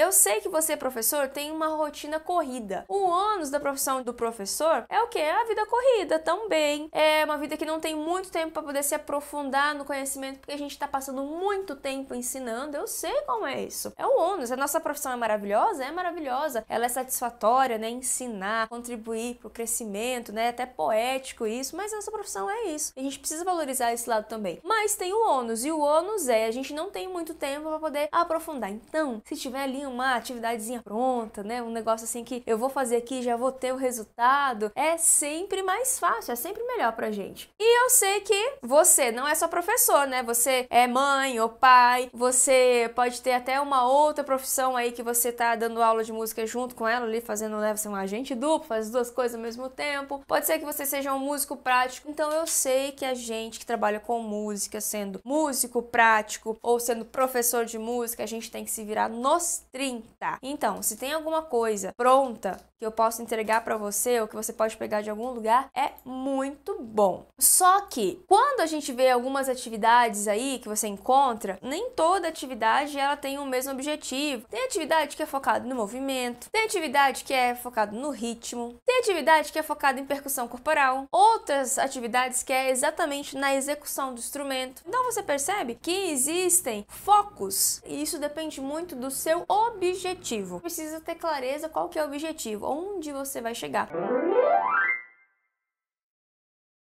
Eu sei que você, professor, tem uma rotina corrida. O ônus da profissão do professor é o que? É a vida corrida também. É uma vida que não tem muito tempo para poder se aprofundar no conhecimento, porque a gente está passando muito tempo ensinando. Eu sei como é isso. É o ônus. A nossa profissão é maravilhosa? É maravilhosa. Ela é satisfatória, né? Ensinar, contribuir para o crescimento, né? É até poético isso, mas a nossa profissão é isso. A gente precisa valorizar esse lado também. Mas tem o ônus, e o ônus é a gente não tem muito tempo para poder aprofundar. Então, se tiver ali uma atividadezinha pronta, né? Um negócio assim que eu vou fazer aqui, já vou ter o resultado. É sempre mais fácil, é sempre melhor pra gente. E eu sei que você não é só professor, né? Você é mãe ou pai, você pode ter até uma outra profissão aí que você tá dando aula de música junto com ela ali, fazendo, né? Você é um agente duplo, faz duas coisas ao mesmo tempo. Pode ser que você seja um músico prático. Então eu sei que a gente que trabalha com música, sendo músico prático ou sendo professor de música, a gente tem que se virar nos 30. Então, se tem alguma coisa pronta que eu posso entregar para você ou que você pode pegar de algum lugar, é muito bom. Só que quando a gente vê algumas atividades aí que você encontra, nem toda atividade ela tem o mesmo objetivo. Tem atividade que é focada no movimento, tem atividade que é focada no ritmo, tem atividade que é focada em percussão corporal, outras atividades que é exatamente na execução do instrumento. Então você percebe que existem focos e isso depende muito do seu objetivo. Precisa ter clareza qual que é o objetivo, onde você vai chegar.